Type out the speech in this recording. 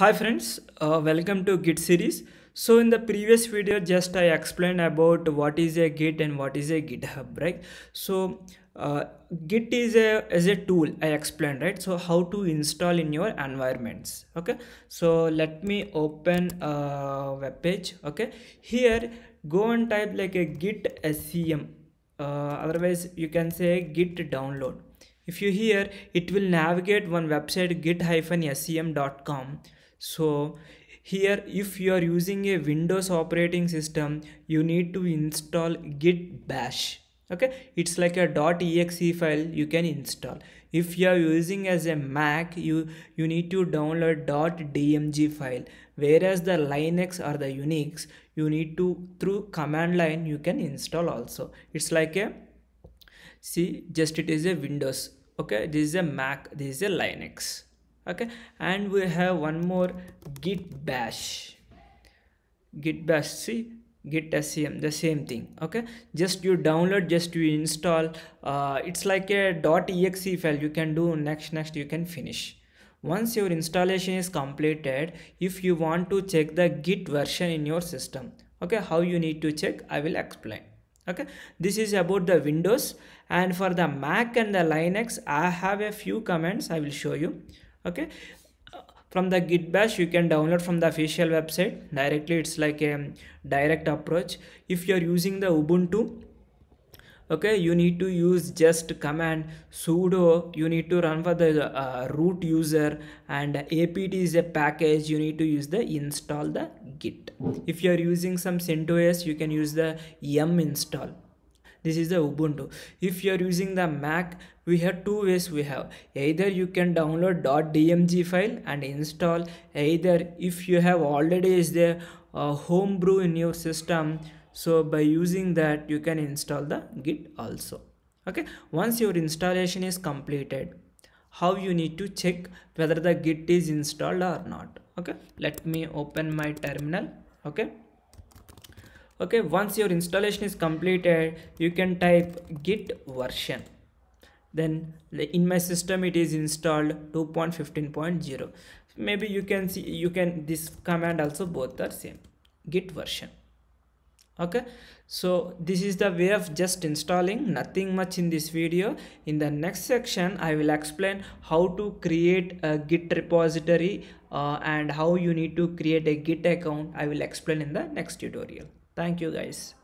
Hi friends, uh, welcome to Git series. So in the previous video, just I explained about what is a Git and what is a GitHub, right? So uh, Git is a as a tool I explained, right? So how to install in your environments. Okay, so let me open a web page. Okay, here go and type like a Git SCM. Uh, otherwise, you can say Git download. If you hear, it will navigate one website git-scm.com so here if you are using a windows operating system you need to install git bash okay it's like a .exe file you can install if you are using as a mac you you need to download .dmg file whereas the linux or the unix you need to through command line you can install also it's like a see just it is a windows okay this is a mac this is a linux okay and we have one more git bash git bash see git SCM, the same thing okay just you download just you install uh, it's like a exe file you can do next next you can finish once your installation is completed if you want to check the git version in your system okay how you need to check i will explain okay this is about the windows and for the mac and the linux i have a few comments i will show you okay from the git bash you can download from the official website directly it's like a um, direct approach if you are using the ubuntu okay you need to use just command sudo you need to run for the uh, root user and apt is a package you need to use the install the git if you are using some CentOS you can use the yum install this is the ubuntu if you are using the mac we have two ways we have either you can download .dmg file and install either if you have already is there uh, homebrew in your system so by using that you can install the git also okay once your installation is completed how you need to check whether the git is installed or not okay let me open my terminal okay okay once your installation is completed you can type git version then in my system it is installed 2.15.0 maybe you can see you can this command also both are same git version okay so this is the way of just installing nothing much in this video in the next section i will explain how to create a git repository uh, and how you need to create a git account i will explain in the next tutorial Thank you guys.